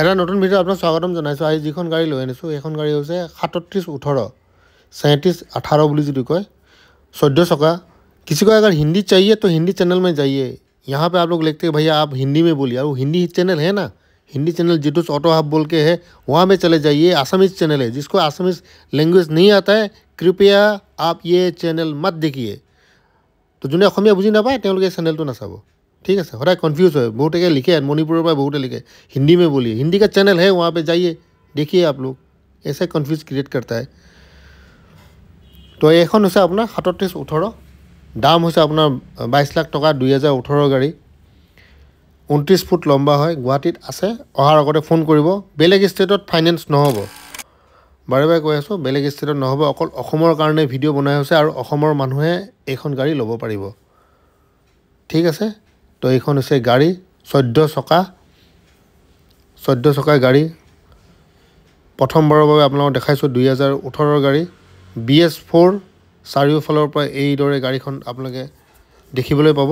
আরা নতুন ভিডিও আপোনাৰ স্বাগতম জানাইছো আই যিখন গাড়ী লৈ এনেছো এখন গাড়ী হৈছে 3718 সায়েন্টিষ্ট 18 বুলি যদি কয় 14 চকা কিছক আগৰ হিন্দী চাইয়ে ত হিন্দি চ্যানেল মই জাইয়ে ইয়াত আপলক লিখতে ভাইয়া আপ হিন্দী মে বলি আউ হিন্দি হি চ্যানেল হে না হিন্দি চ্যানেল জিটুছ অটো হাব বলকে হে ওৱা মে চলে জাইয়ে অসমীয়া চ্যানেল হে যিসকো অসমীয়া ল্যাংগুয়েজ নি আতা হে কৃপয়া আপ এই ইয়ে চ্যানেল মত দেখিয়ে ত জুনিয়া অসমীয়া বুজি না পায় তেওঁলোকে চ্যানেলটো না সাব ঠিক আছে সদায় কনফিউজ হয় বহুতে লিখে মণিপুৰৰ পৰা বহুতে লিখে হিন্দী মে বুলি হিন্দী কা চেনেল হে ওয়াপে যাইয়ে দেখিয়ে আপলোক এসে কনফিউজ ক্রিয়েট করতা হয় তো এখন হৈছে আপোনাৰ সাতত্ৰিছ ওঠৰ দাম হৈছে আপোনাৰ বাইছ লাখ টকা দুই হাজাৰ ওঠৰ গাড়ী ঊনত্ৰিছ ফুট লম্বা হয় গুৱাহাটীত আছে অহাৰ আগতে ফোন কৰিব বেলেগ ষ্টেটত ফাইনেন্স নহ'ব বাৰে বাৰে কৈ আছোঁ বেলেগ ষ্টেটত নহ'ব অকল অসমৰ কাৰণে ভিডিঅ' বনাই হৈছে আৰু অসমৰ মানুহে এইখন গাড়ী ল'ব পাৰিব ঠিক আছে তো এইখন হৈছে গাড়ী চৈধ্য চকা চৈধ্য চকা গাড়ী প্ৰথমবাৰৰ বাবে আপোনালোকক দেখাইছোঁ দুই হাজাৰ ওঠৰৰ গাড়ী বি এছ ফ'ৰ চাৰিওফালৰ পৰা এইদৰে গাড়ীখন আপোনালোকে দেখিবলৈ পাব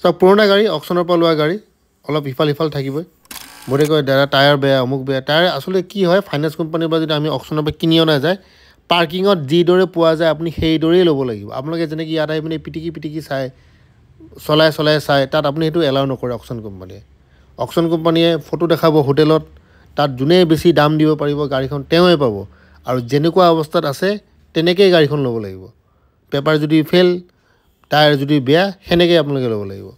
চাওক পুৰণা গাড়ী অকশ্যনৰ পৰা লোৱা গাড়ী অলপ ইফাল সিফাল থাকিবই বোধে কয় দাদা টায়াৰ বেয়া অমুক বেয়া টায়াৰ আচলতে কি হয় ফাইনেন্স কোম্পানীৰ পৰা যদি আমি অকশ্যনৰ পৰা কিনি অনা যায় পাৰ্কিঙত যিদৰে পোৱা যায় আপুনি সেইদৰেই ল'ব লাগিব আপোনালোকে যেনেকৈ ইয়াত আহি পিনি পিটিকি পিটিকি চায় চলাই চলাই চাই তাত আপুনি সেইটো এলাউ নকৰে অকশ্যন কোম্পানীয়ে অকশ্যন কোম্পানীয়ে ফটো দেখাব হোটেলত তাত যোনে বেছি দাম দিব পাৰিব গাড়ীখন তেওঁৱে পাব আৰু যেনেকুৱা অৱস্থাত আছে তেনেকৈয়ে গাড়ীখন ল'ব লাগিব পেপাৰ যদি ফেইল টায়াৰ যদি বেয়া সেনেকৈয়ে আপোনালোকে ল'ব লাগিব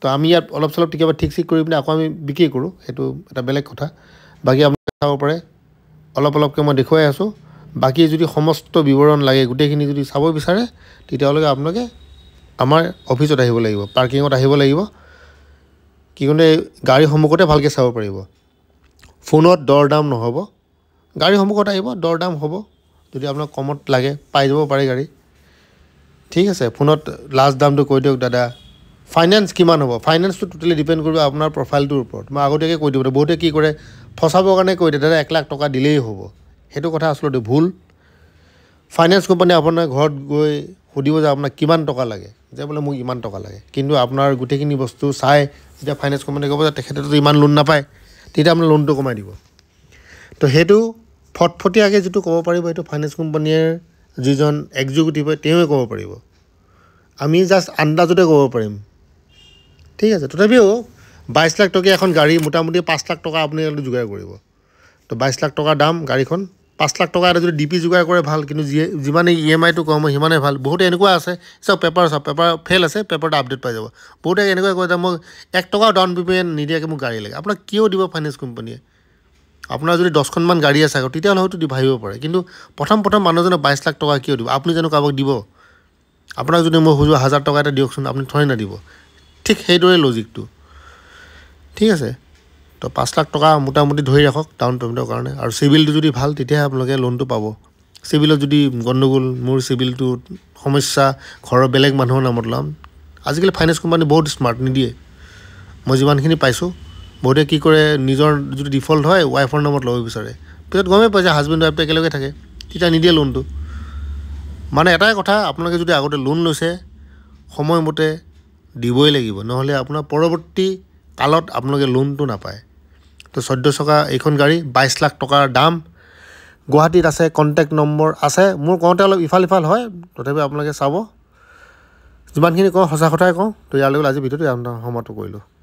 তো আমি ইয়াত অলপ চলপ কেতিয়াবা ঠিক চিক কৰি পিনে আকৌ আমি বিক্ৰী কৰোঁ সেইটো এটা বেলেগ কথা বাকী আপোনালোকে চাব পাৰে অলপ অলপকৈ মই দেখুৱাই আছোঁ বাকী যদি সমস্ত বিৱৰণ লাগে গোটেইখিনি যদি চাব বিচাৰে তেতিয়াহ'লে আপোনালোকে আমাৰ অফিচত আহিব লাগিব পাৰ্কিঙত আহিব লাগিব কি কওঁতে গাড়ী সন্মুখতে ভালকৈ চাব পাৰিব ফোনত দৰ দাম নহ'ব গাড়ী সন্মুখত আহিব দৰ দাম হ'ব যদি আপোনাক কমত লাগে পাই যাব পাৰে গাড়ী ঠিক আছে ফোনত লাজ দামটো কৈ দিয়ক দাদা ফাইনেন্স কিমান হ'ব ফাইনেন্সটো টোটেলি ডিপেণ্ড কৰিব আপোনাৰ প্ৰফাইলটোৰ ওপৰত মই আগতীয়াকৈ কৈ দিব বহুতে কি কৰে ফচাবৰ কাৰণে কৈ দিয়ে দাদা এক লাখ টকা দিলেই হ'ব সেইটো কথা আচলতে ভুল ফাইনেন্স কোম্পানীয়ে আপোনাৰ ঘৰত গৈ সুধিব যে আপোনাক কিমান টকা লাগে যে বোলে মোক ইমান টকা লাগে কিন্তু আপোনাৰ গোটেইখিনি বস্তু চাই যেতিয়া ফাইনেন্স কোম্পানীয়ে ক'ব যে তেখেতেতো ইমান লোন নাপায় তেতিয়া আপুনি লোনটো কমাই দিব তো সেইটো ফটফটীয়াকৈ যিটো ক'ব পাৰিব সেইটো ফাইনেন্স কোম্পানীৰ যিজন এক্সিকিউটিভ হয় তেওঁৱে ক'ব পাৰিব আমি জাষ্ট আন্দাজতে ক'ব পাৰিম ঠিক আছে তথাপিও বাইছ লাখ টকীয়া এখন গাড়ী মোটামুটি পাঁচ লাখ টকা আপুনি যোগাৰ কৰিব তো বাইছ লাখ টকাৰ দাম গাড়ীখন পাঁচ লাখ টকা এটা যদি ডি পি যোগাৰ কৰে ভাল কিন্তু যি যিমানে ই e এম আইটো কম হয় সিমানেই ভাল বহুতে এনেকুৱা আছে চাওক পেপাৰ চাওক পেপাৰ ফেইল আছে পেপাৰটো আপডেট পাই যাব বহুতে এনেকুৱা কয় যে মোক এক টকাও ডাউন পে'মেণ্ট নিদিয়াকৈ মোক গাড়ী লাগে আপোনাক কিয় দিব ফাইনেন্স কোম্পানীয়ে আপোনাৰ যদি দহখনমান গাড়ী আছে আকৌ তেতিয়াহ'লে হয়তো ভাবিব পাৰে কিন্তু প্ৰথম প্ৰথম মানুহজনে বাইছ লাখ টকা কিয় দিব আপুনি জানো কাৰোবাক দিব আপোনাক যদি মই সুযোগ হাজাৰ টকা এটা দিয়কচোন আপুনি থৈ নাদিব ঠিক সেইদৰে লজিকটো ঠিক আছে তো পাঁচ লাখ টকা মোটামুটি ধৰি ৰাখক ডাউন পে'মেণ্টৰ কাৰণে আৰু চিভিলটো যদি ভাল তেতিয়াহে আপোনালোকে লোনটো পাব চিভিলত যদি গণ্ডগোল মোৰ চিভিলটো সমস্যা ঘৰৰ বেলেগ মানুহৰ নামত ল'ম আজিকালি ফাইনেন্স কোম্পানী বহুত স্মাৰ্ট নিদিয়ে মই যিমানখিনি পাইছোঁ বহুতে কি কৰে নিজৰ যদি ডিফল্ট হয় ৱাইফৰ নামত ল'ব বিচাৰে পিছত গমেই পাইছে হাজবেণ্ড ৱাইফটো একেলগে থাকে তেতিয়া নিদিয়ে লোনটো মানে এটাই কথা আপোনালোকে যদি আগতে লোন লৈছে সময়মতে দিবই লাগিব নহ'লে আপোনাৰ পৰৱৰ্তী কালত আপোনালোকে লোনটো নাপায় তো চৈধ্য চকা এইখন গাড়ী বাইছ লাখ টকাৰ দাম গুৱাহাটীত আছে কণ্টেক্ট নম্বৰ আছে মোৰ কওঁতে অলপ ইফাল ইফাল হয় তথাপি আপোনালোকে চাব যিমানখিনি কওঁ সঁচা কথাই কওঁ তো ইয়াৰ লগত আজি ভিডিঅ'টো সমাপ্ত কৰিলোঁ